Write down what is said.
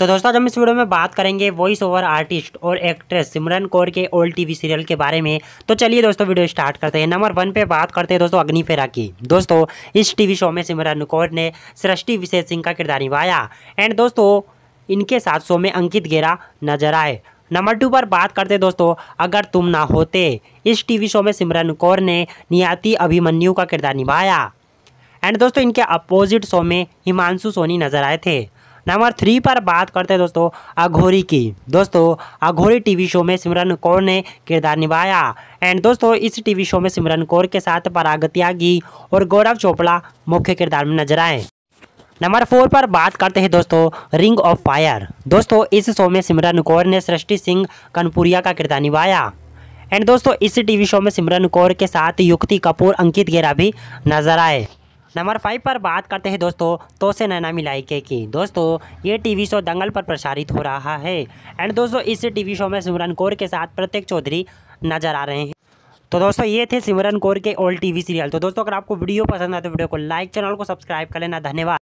तो दोस्तों आज हम इस वीडियो में बात करेंगे वॉइस ओवर आर्टिस्ट और एक्ट्रेस सिमरन कौर के ओल्ड टीवी सीरियल के बारे में तो चलिए दोस्तों वीडियो स्टार्ट करते हैं नंबर वन पे बात करते हैं दोस्तों अग्निफेरा की दोस्तों इस टीवी शो में सिमरन कौर ने सृष्टि विशेष सिंह का किरदार निभाया एंड दोस्तों इनके साथ शो में अंकित गेरा नजर आए नंबर टू पर बात करते दोस्तों अगर तुम ना होते इस टी शो में सिमरन कौर ने नियाति अभिमन्यु का किरदार निभाया एंड दोस्तों इनके अपोजिट शो में हिमांशु सोनी नजर आए थे नंबर थ्री पर बात करते हैं दोस्तों अघोरी की दोस्तों अघोरी टीवी शो में सिमरन कौर ने किरदार निभाया एंड दोस्तों इस टीवी शो में सिमरन कौर के साथ पराग त्यागी और गौरव चोपड़ा मुख्य किरदार में नजर आए नंबर फोर पर बात करते हैं दोस्तों रिंग ऑफ फायर दोस्तों इस शो में सिमरन कौर ने सृष्टि सिंह कनपुरिया का किरदार निभाया एंड दोस्तों इस टीवी शो में सिमरन कौर के साथ युक्ति कपूर अंकित गेरा भी नजर आए नंबर फाइव पर बात करते हैं दोस्तों तो से नैना मिलाइके की दोस्तों ये टीवी शो दंगल पर प्रसारित हो रहा है एंड दोस्तों इस टीवी शो में सिमरन कौर के साथ प्रत्येक चौधरी नजर आ रहे हैं तो दोस्तों ये थे सिमरन कौर के ओल्ड टीवी सीरियल तो दोस्तों अगर आपको वीडियो पसंद आए तो वीडियो को लाइक चैनल को सब्सक्राइब कर लेना धन्यवाद